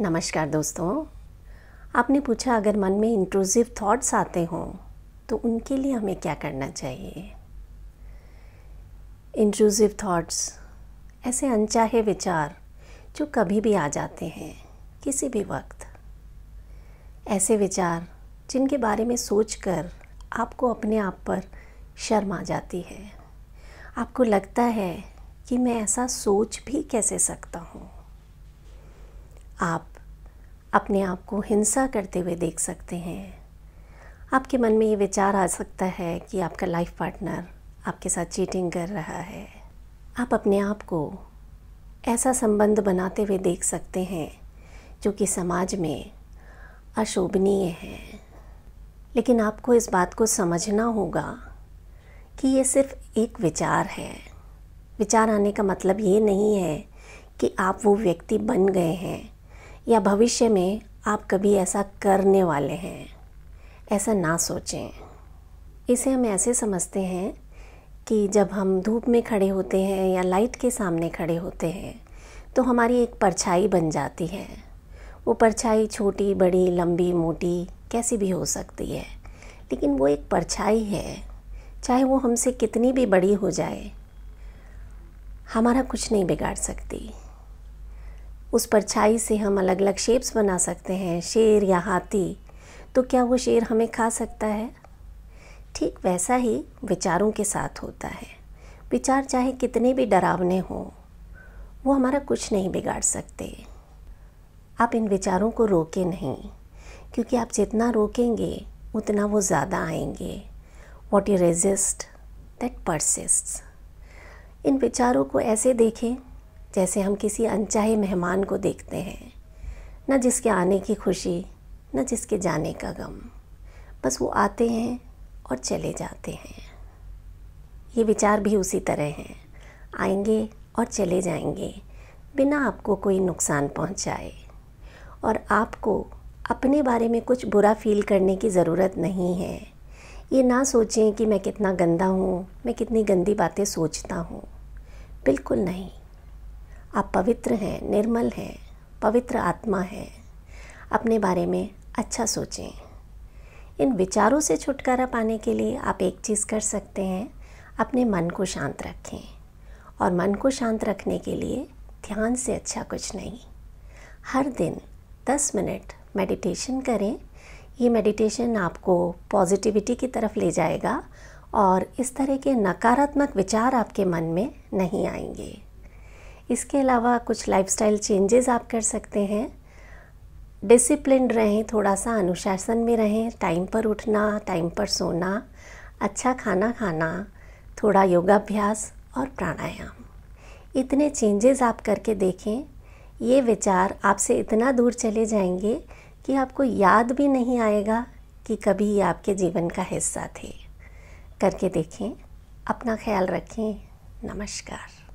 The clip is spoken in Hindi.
नमस्कार दोस्तों आपने पूछा अगर मन में इंट्रूसिव थॉट्स आते हों तो उनके लिए हमें क्या करना चाहिए इंट्रूसिव थॉट्स ऐसे अनचाहे विचार जो कभी भी आ जाते हैं किसी भी वक्त ऐसे विचार जिनके बारे में सोचकर आपको अपने आप पर शर्म आ जाती है आपको लगता है कि मैं ऐसा सोच भी कैसे सकता हूँ आप अपने आप को हिंसा करते हुए देख सकते हैं आपके मन में ये विचार आ सकता है कि आपका लाइफ पार्टनर आपके साथ चीटिंग कर रहा है आप अपने आप को ऐसा संबंध बनाते हुए देख सकते हैं जो कि समाज में अशोभनीय है लेकिन आपको इस बात को समझना होगा कि ये सिर्फ एक विचार है विचार आने का मतलब ये नहीं है कि आप वो व्यक्ति बन गए हैं या भविष्य में आप कभी ऐसा करने वाले हैं ऐसा ना सोचें इसे हम ऐसे समझते हैं कि जब हम धूप में खड़े होते हैं या लाइट के सामने खड़े होते हैं तो हमारी एक परछाई बन जाती है वो परछाई छोटी बड़ी लंबी मोटी कैसी भी हो सकती है लेकिन वो एक परछाई है चाहे वो हमसे कितनी भी बड़ी हो जाए हमारा कुछ नहीं बिगाड़ सकती उस परछाई से हम अलग अलग शेप्स बना सकते हैं शेर या हाथी तो क्या वो शेर हमें खा सकता है ठीक वैसा ही विचारों के साथ होता है विचार चाहे कितने भी डरावने हों वो हमारा कुछ नहीं बिगाड़ सकते आप इन विचारों को रोके नहीं क्योंकि आप जितना रोकेंगे उतना वो ज़्यादा आएंगे what you resist that persist इन विचारों को ऐसे देखें जैसे हम किसी अनचाहे मेहमान को देखते हैं न जिसके आने की खुशी न जिसके जाने का गम बस वो आते हैं और चले जाते हैं ये विचार भी उसी तरह हैं आएंगे और चले जाएंगे बिना आपको कोई नुकसान पहुंचाए और आपको अपने बारे में कुछ बुरा फील करने की ज़रूरत नहीं है ये ना सोचें कि मैं कितना गंदा हूँ मैं कितनी गंदी बातें सोचता हूँ बिल्कुल नहीं आप पवित्र हैं निर्मल हैं पवित्र आत्मा हैं अपने बारे में अच्छा सोचें इन विचारों से छुटकारा पाने के लिए आप एक चीज़ कर सकते हैं अपने मन को शांत रखें और मन को शांत रखने के लिए ध्यान से अच्छा कुछ नहीं हर दिन 10 मिनट मेडिटेशन करें ये मेडिटेशन आपको पॉजिटिविटी की तरफ ले जाएगा और इस तरह के नकारात्मक विचार आपके मन में नहीं आएंगे इसके अलावा कुछ लाइफस्टाइल चेंजेस आप कर सकते हैं डिसिप्लिन रहें थोड़ा सा अनुशासन में रहें टाइम पर उठना टाइम पर सोना अच्छा खाना खाना थोड़ा योगाभ्यास और प्राणायाम इतने चेंजेस आप करके देखें ये विचार आपसे इतना दूर चले जाएंगे कि आपको याद भी नहीं आएगा कि कभी ये आपके जीवन का हिस्सा थे करके देखें अपना ख्याल रखें नमस्कार